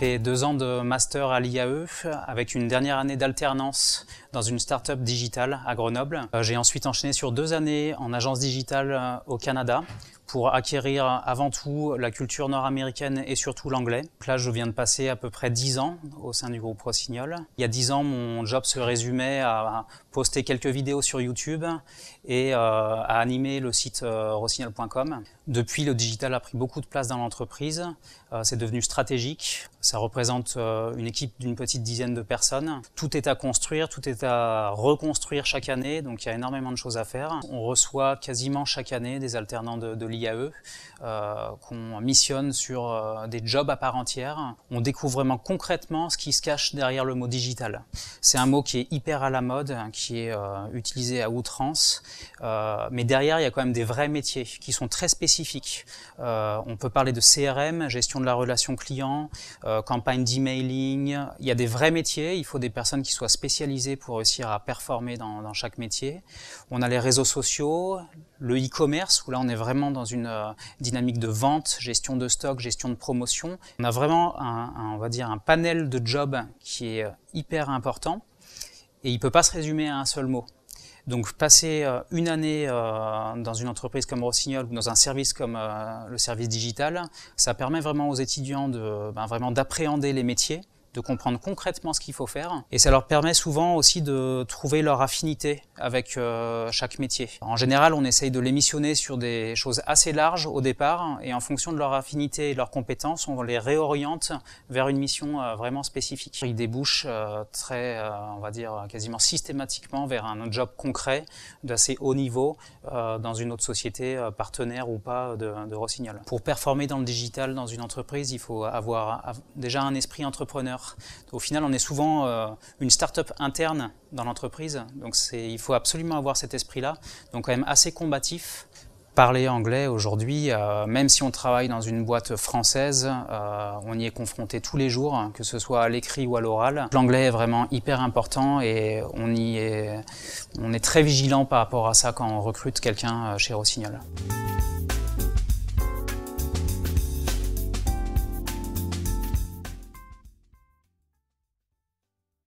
fait deux ans de master à l'IAE avec une dernière année d'alternance dans une start-up digitale à Grenoble. Euh, j'ai ensuite enchaîné sur deux années en agence digitale euh, au Canada pour acquérir avant tout la culture nord-américaine et surtout l'anglais. Là, je viens de passer à peu près 10 ans au sein du groupe Rossignol. Il y a 10 ans, mon job se résumait à poster quelques vidéos sur YouTube et euh, à animer le site euh, rossignol.com. Depuis, le digital a pris beaucoup de place dans l'entreprise. Euh, c'est devenu stratégique. Ça représente une équipe d'une petite dizaine de personnes. Tout est à construire, tout est à reconstruire chaque année, donc il y a énormément de choses à faire. On reçoit quasiment chaque année des alternants de, de euh, qu'on missionne sur euh, des jobs à part entière. On découvre vraiment concrètement ce qui se cache derrière le mot digital. C'est un mot qui est hyper à la mode, hein, qui est euh, utilisé à outrance, mais derrière, il y a quand même des vrais métiers qui sont très spécifiques. on peut parler de CRM, gestion de la relation client, campagne d'emailing. Il y a des vrais métiers, il faut des personnes qui soient spécialisées pour réussir à performer dans, dans chaque métier. On a les réseaux sociaux, le e-commerce, où là on est vraiment dans une euh, dynamique de vente, gestion de stock, gestion de promotion. On a vraiment un, on va dire un panel de jobs qui est euh, hyper important et il ne peut pas se résumer à un seul mot. Donc passer euh, une année dans une entreprise comme Rossignol ou dans un service comme le service digital, ça permet vraiment aux étudiants de ben, vraiment d'appréhender les métiers de comprendre concrètement ce qu'il faut faire. Et ça leur permet souvent aussi de trouver leur affinité avec euh, chaque métier. En général, on essaye de les missionner sur des choses assez larges au départ, et en fonction de leur affinité et de leurs compétences, on les réoriente vers une mission euh, vraiment spécifique. Ils débouchent euh, très, on va dire, quasiment systématiquement vers un job concret d'assez haut niveau dans une autre société partenaire ou pas de, de Rossignol. Pour performer dans le digital dans une entreprise, il faut avoir déjà un esprit entrepreneur au final, on est souvent euh, une start-up interne dans l'entreprise, donc il faut absolument avoir cet esprit-là, donc quand même assez combatif. Parler anglais aujourd'hui, euh, même si on travaille dans une boîte française, euh, on y est confronté tous les jours, hein, que ce soit à l'écrit ou à l'oral. L'anglais est vraiment hyper important et on est, on est très vigilant par rapport à ça quand on recrute quelqu'un chez Rossignol.